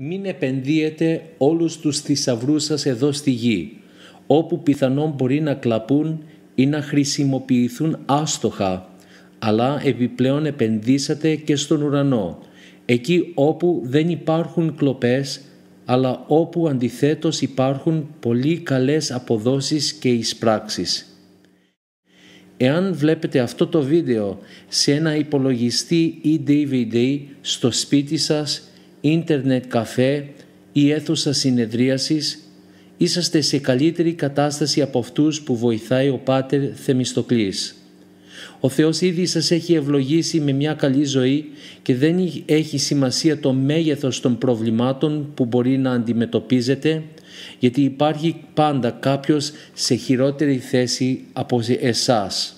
Μην επενδύετε όλους τους θησαυρούς σας εδώ στη γη, όπου πιθανόν μπορεί να κλαπούν ή να χρησιμοποιηθούν άστοχα, αλλά επιπλέον επενδύσατε και στον ουρανό, εκεί όπου δεν υπάρχουν κλοπές, αλλά όπου αντιθέτως υπάρχουν πολύ καλές αποδόσεις και εισπράξεις. Εάν βλέπετε αυτό το βίντεο σε ένα υπολογιστή ή DVD στο σπίτι σας, ίντερνετ καφέ ή αίθουσα συνεδρίασης, είσαστε σε καλύτερη κατάσταση από αυτούς που βοηθάει ο Πάτερ Θεμιστοκλής. Ο Θεός ήδη σας έχει ευλογήσει με μια καλή ζωή και δεν έχει σημασία το μέγεθος των προβλημάτων που μπορεί να αντιμετωπίζετε, γιατί υπάρχει πάντα κάποιος σε χειρότερη θέση από εσάς.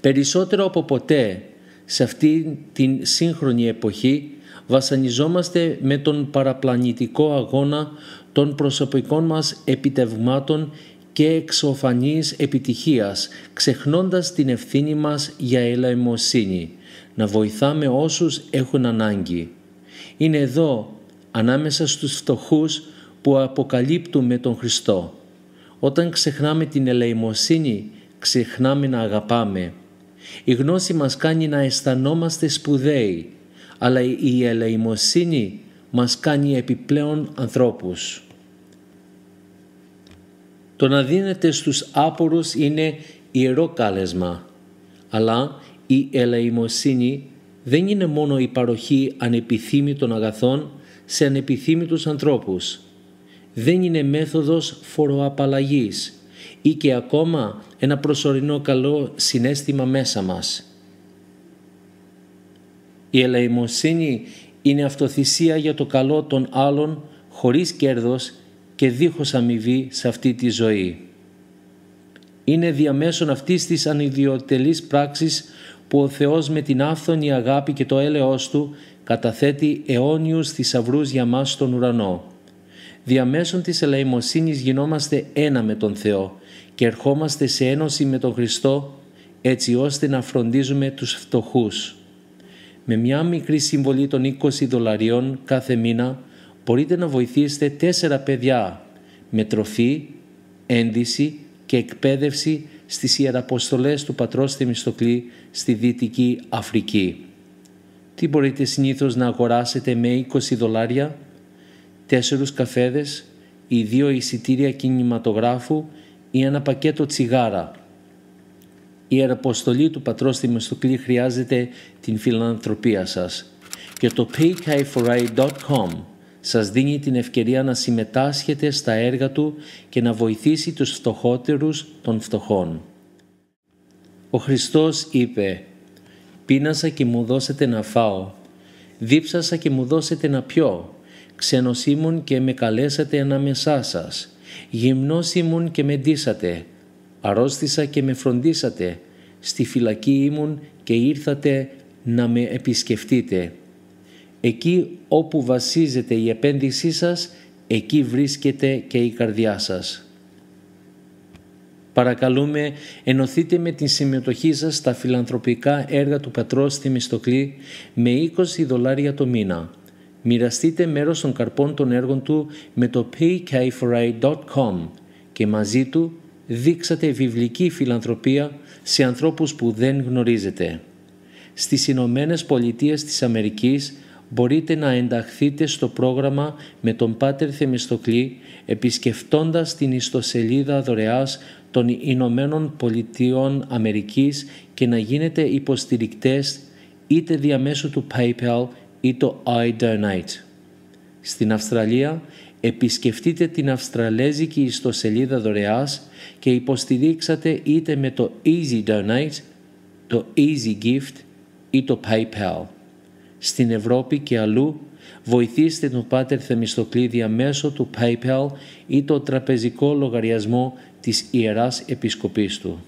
Περισσότερο από ποτέ σε αυτή την σύγχρονη εποχή βασανιζόμαστε με τον παραπλανητικό αγώνα των προσωπικών μας επιτευγμάτων και εξωφανής επιτυχίας, ξεχνώντας την ευθύνη μας για ελαιμοσύνη, να βοηθάμε όσους έχουν ανάγκη. Είναι εδώ, ανάμεσα στους φτωχούς, που αποκαλύπτουμε τον Χριστό. Όταν ξεχνάμε την ελεημοσύνη, ξεχνάμε να αγαπάμε. Η γνώση μας κάνει να αισθανόμαστε σπουδαίοι, αλλά η ελεημοσύνη μας κάνει επιπλέον ανθρώπους. Το να δίνεται στους άπορους είναι ιερό κάλεσμα, αλλά η ελεημοσύνη δεν είναι μόνο η παροχή ανεπιθύμητων αγαθών σε ανεπιθύμητους ανθρώπους. Δεν είναι μέθοδος φοροαπαλλαγής ή και ακόμα ένα προσωρινό καλό συνέστημα μέσα μας. Η ελεημοσύνη είναι αυτοθυσία για το καλό των άλλων χωρίς κέρδος και δίχως αμοιβή σε αυτή τη ζωή. Είναι διαμέσων αυτής της ανιδιοτελής πράξης που ο Θεός με την άφθονη αγάπη και το έλεος Του καταθέτει αιώνιους θησαυρούς για μας στον ουρανό. Διαμέσων της ελεημοσύνης γινόμαστε ένα με τον Θεό και ερχόμαστε σε ένωση με τον Χριστό έτσι ώστε να φροντίζουμε τους φτωχούς. Με μια μικρή συμβολή των 20 δολαρίων κάθε μήνα μπορείτε να βοηθήσετε τέσσερα παιδιά με τροφή, ένδυση και εκπαίδευση στις Ιεραποστολές του Πατρός Θεμιστοκλή στη Δυτική Αφρική. Τι μπορείτε συνήθως να αγοράσετε με 20 δολάρια, τέσσερους καφέδες ή δύο εισιτήρια κινηματογράφου ή ένα πακέτο τσιγάρα – η αεραποστολή του πατρός Θημιστοκλή χρειάζεται την φιλανθρωπία σας και το pk4i.com σας δίνει την ευκαιρία να συμμετάσχετε στα έργα του και να βοηθήσει τους φτωχότερους των φτωχών. Ο Χριστός είπε «Πίνασα και μου δώσετε να φάω, δίψασα και μου δώσετε να πιω, ξενοσύμουν και με καλέσατε ανάμεσά σας, γυμνός ήμουν και με ντύσατε, αρρώστησα και με φροντίσατε. Στη φυλακή ήμουν και ήρθατε να με επισκεφτείτε. Εκεί όπου βασίζεται η επένδυσή σας, εκεί βρίσκεται και η καρδιά σας. Παρακαλούμε, ενωθείτε με τη συμμετοχή σας στα φιλανθρωπικά έργα του Πατρός στη Μιστοκλή με 20 δολάρια το μήνα. Μοιραστείτε μέρος των καρπών των έργων του με το pk4a.com και μαζί του δείξατε βιβλική φιλανθρωπία σε ανθρώπους που δεν γνωρίζετε. Στις Ηνωμένες Πολιτείες της Αμερικής μπορείτε να ενταχθείτε στο πρόγραμμα με τον Πάτερ Θεμιστοκλή επισκεφτώντας την ιστοσελίδα δωρεάς των Ηνωμένων Πολιτείων Αμερικής και να γίνετε υποστηρικτές είτε διαμέσου του PayPal είτε το iDonate. Στην Αυστραλία επισκεφτείτε την Αυστραλέζικη ιστοσελίδα δωρεάς και υποστηρίξατε είτε με το Easy Donate, το Easy Gift ή το PayPal. Στην Ευρώπη και αλλού βοηθήστε τον Πάτερ Θεμιστοκλήδια μέσω του PayPal ή το τραπεζικό λογαριασμό της Ιεράς Επισκοπής του.